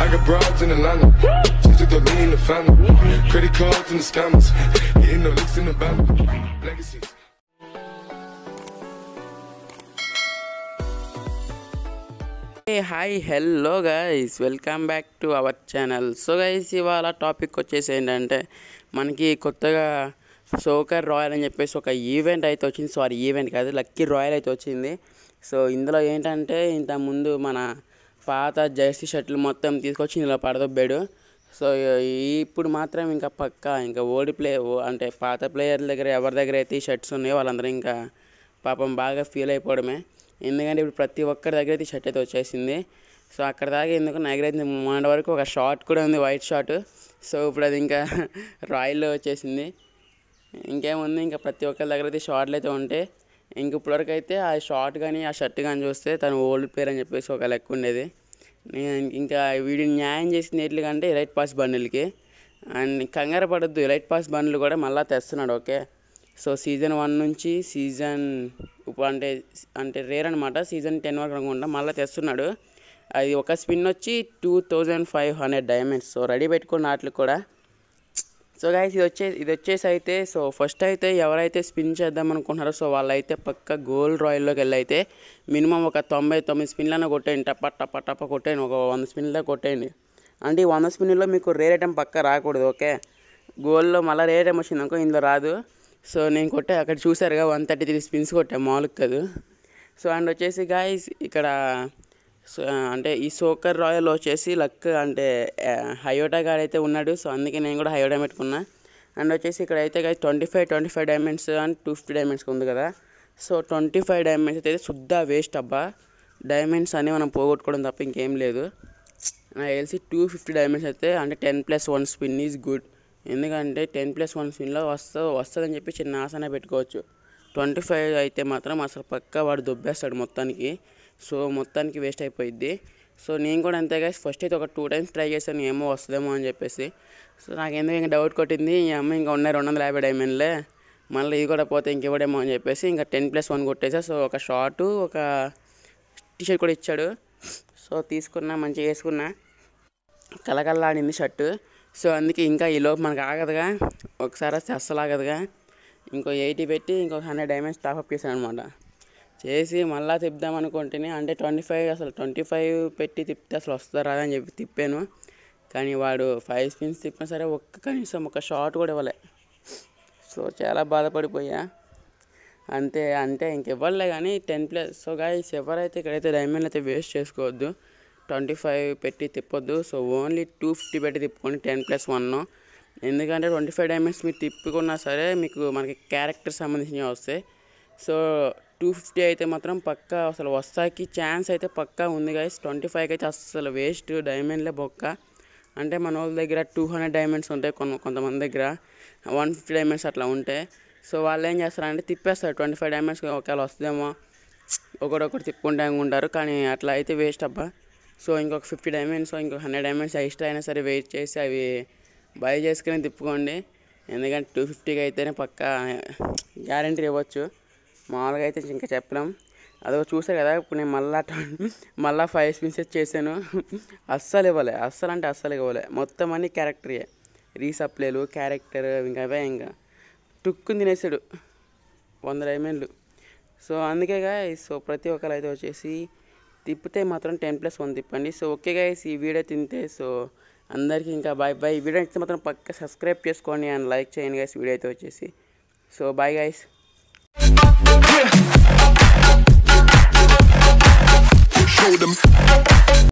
I got broads in Atlanta. She took the lean, the family. Credit cards and the scammers. Getting no licks in the family. Legacies. Hi hello guys welcome back to our channel so guys ఇవాళ topic వచ్చేసి ఏంటంటే మనకి కొత్తగా soccer royal అని చెప్పేసి ఒక event అయితే వచ్చింది సారీ ఈవెంట్ కాదు లక్కీ రాయల్ అయితే వచ్చింది సో ఇందులో ఏంటంటే ఇంతకుముందు మన పాత జెర్సీ షర్ట్లు మొత్తం తీసుకొచ్చి ఇందులో పడదొబ్బాడు సో ఇప్పుడు మాత్రం ఇంకా పక్కా ఇంకా ఓడి ప్లే అంటే పాత ప్లేయర్ల దగ్గర ఎవరి దగ్గర అయితే ఈ షర్ట్స్ ఉన్నాయో వాళ్ళందరూ ఇంకా పాపం బాగా ఫీల్ అయిపోవడమే ఎందుకంటే ఇప్పుడు ప్రతి ఒక్కరి దగ్గర అయితే షర్ట్ అయితే వచ్చేసింది సో అక్కడ దాకా ఎందుకు నా దగ్గర అయితే మొన్న వరకు ఒక షార్ట్ కూడా ఉంది వైట్ షార్ట్ సో ఇప్పుడు అది ఇంకా రాయల్లో వచ్చేసింది ఇంకేముంది ఇంకా ప్రతి ఒక్కరి దగ్గర అయితే షార్ట్లు అయితే ఉంటాయి ఇంక ఇప్పటివరకు అయితే ఆ షార్ట్ కానీ ఆ షర్ట్ కానీ చూస్తే తను ఓల్డ్ పేరు అని చెప్పేసి ఒక లెక్క ఉండేది నేను ఇంకా వీడిని న్యాయం చేసింది ఎట్లు కంటే ఎలైట్ పాస్ బండ్లకి అండ్ కంగారు పడద్దు ఎలైట్ పాస్ బండ్లు కూడా మళ్ళీ తెస్తున్నాడు ఓకే సో సీజన్ వన్ నుంచి సీజన్ ఇప్పుడు అంటే అంటే రేర్ అనమాట సీజన్ టెన్ వరకు అనుకుంటా మళ్ళీ తెస్తున్నాడు అది ఒక స్పిన్ వచ్చి two thousand five hundred diamonds so ready పెట్టుకున్న వాటికి కూడా సో గాయస్ ఇది వచ్చే ఇది వచ్చేసి అయితే సో ఫస్ట్ అయితే ఎవరైతే స్పిన్ చేద్దాం అనుకుంటున్నారో సో వాళ్ళైతే పక్క గోల్ రాయల్లోకి వెళ్ళి అయితే మినిమం ఒక తొంభై తొమ్మిది స్పిన్లైనా కొట్టేయండి టప్ప టప్ప టప్ప కొట్టేయండి ఒక వంద స్పిన్లో కొట్టేయండి అంటే ఈ వంద స్పిన్లో మీకు రేర్ ఐటమ్ పక్క రాకూడదు ఓకే గోల్లో మళ్ళీ రేర్ ఐటెం వచ్చింది అనుకో ఇందులో రాదు సో నేను కొట్టే అక్కడ చూసారుగా వన్ థర్టీ త్రీ స్పిన్స్ కొట్టాను మామూలుగా కాదు సో అండ్ వచ్చేసి గాయస్ ఇక్కడ అంటే ఈ సోకర్ రాయల్ వచ్చేసి లక్ అంటే హయోటా గారు అయితే ఉన్నాడు సో అందుకే నేను కూడా హయోటా పెట్టుకున్నా అండ్ వచ్చేసి ఇక్కడ అయితే twenty five twenty five diamonds and two fifty diamonds ఉంది కదా సో ట్వంటీ ఫైవ్ డైమండ్స్ అయితే శుద్ధ వేస్ట్ అబ్బా డైమండ్స్ అన్నీ మనం పోగొట్టుకోవడం తప్ప ఇంకేం లేదు నాకు తెలిసి టూ ఫిఫ్టీ డైమండ్స్ అయితే అంటే ten plus one spin is good ఎందుకంటే టెన్ ప్లస్ వన్ స్పిన్లో వస్తా వస్తుందని చెప్పి చిన్న ఆసన పెట్టుకోవచ్చు ట్వంటీ ఫైవ్ అయితే మాత్రం అసలు పక్కా వాడు దొబ్బేస్తాడు మొత్తానికి సో మొత్తానికి వేస్ట్ అయిపోయిద్ది సో నేను కూడా అంతే గాయస్ ఫస్ట్ అయితే ఒక టూ టైమ్స్ ట్రై చేశాను ఏమో వస్తుందేమో అని చెప్పేసి సో నాకు ఎందుకు ఇంకా డౌట్ కొట్టింది ఈ అమ్మ ఇంకా ఉన్నాయి రెండు వందల యాభై డైమండ్లే మళ్ళీ ఇది కూడా పోతే ఇంకెవడేమో అని చెప్పేసి ఇంకా టెన్ ప్లస్ వన్ కొట్టేసా సో ఒక షార్టు ఒక టీషర్ట్ కూడా ఇచ్చాడు సో తీసుకున్నా మంచిగా వేసుకున్నా కలకల్లాడింది షర్టు సో అందుకే ఇంకా ఈ లోపు మనకు ఆగదుగా ఒకసారి అస్సలు ఆగదుగా ఇంకో ఎయిటీ పెట్టి ఇంకో హండ్రెడ్ డైమండ్స్ టాప్అప్ చేశాను అనమాట చేసి మళ్ళీ తిప్పుదాం అనుకుంటేనే అంటే ట్వంటీ ఫైవ్ అసలు ట్వంటీ ఫైవ్ పెట్టి తిప్పితే అసలు వస్తారా అని చెప్పి తిప్పాను కానీ వాడు ఫైవ్ స్పిన్స్ తిప్పినా సరే ఒక్క కనీసం ఒక షార్ట్ కూడా ఇవ్వలే సో చాలా బాధపడిపోయా అంతే అంటే ఇంకెవ్వలే కానీ టెన్ ప్లస్ సో గాయస్ ఎవరైతే ఇక్కడైతే డైమండ్ అయితే వేస్ట్ చేసుకోవద్దు ట్వంటీ ఫైవ్ పెట్టి తిప్పొద్దు సో ఓన్లీ టూ ఫిఫ్టీ పెట్టి తిప్పుకోండి టెన్ ప్లస్ వన్ ఎందుకంటే ట్వంటీ ఫైవ్ డైమండ్స్ మీరు తిప్పుకున్నా సరే మీకు మనకి క్యారెక్టర్ సంబంధించినవి వస్తాయి సో టూ ఫిఫ్టీ అయితే మాత్రం పక్కా అసలు వస్తాకి ఛాన్స్ అయితే పక్కా ఉంది గైస్ ట్వంటీ ఫైవ్కి అయితే అసలు వేస్ట్ డైమండ్లే బొక్క అంటే మన వాళ్ళ దగ్గర టూ హండ్రెడ్ డైమండ్స్ ఉంటాయి కొంత కొంతమంది దగ్గర వన్ ఫిఫ్టీ డైమండ్స్ అట్లా ఉంటాయి సో వాళ్ళు ఏం చేస్తారంటే తిప్పేస్తారు ట్వంటీ ఫైవ్ డైమండ్స్ ఒకవేళ వస్తుందేమో ఒకడొకటి తిప్పుకుంటే ఉంటారు కానీ అట్లా అయితే వేస్ట్ అబ్బా సో ఇంకొక ఫిఫ్టీ డైమండ్స్ ఇంకొక హండ్రెడ్ డైమండ్స్ ఎక్స్ట్రా అయినా సరే వెయిట్ చేసి అవి బై చేసుకుని తిప్పుకోండి ఎందుకంటే టూ ఫిఫ్టీకి అయితేనే పక్కా గ్యారంటీ ఇవ్వచ్చు మామూలుగా అయితే ఇంకా చెప్పలేం అదొక చూసా కదా ఇప్పుడు నేను మళ్ళా మళ్ళీ ఫైవ్ స్పిన్సెస్ చేశాను అస్సలు ఇవ్వలే అస్సలు అంటే అస్సలు ఇవ్వలే మొత్తం అన్ని క్యారెక్టరే రీసప్లేలు క్యారెక్టర్ ఇంకా అవే ఇంకా టుక్కుని తినేసాడు వంద డైమండ్లు సో అందుకే గాయస్ సో ప్రతి ఒక్కరు అయితే వచ్చేసి తిప్పితే మాత్రం టెన్ ప్లస్ వన్ తిప్పండి సో ఓకే గాయస్ ఈ వీడియో తింటే సో అందరికీ ఇంకా బాయ్ బాయ్ ఈ వీడియో నచ్చితే మాత్రం పక్క సబ్స్క్రైబ్ చేసుకోండి అండ్ లైక్ చేయండి గాయస్ వీడియో అయితే వచ్చేసి so bye guys Show them.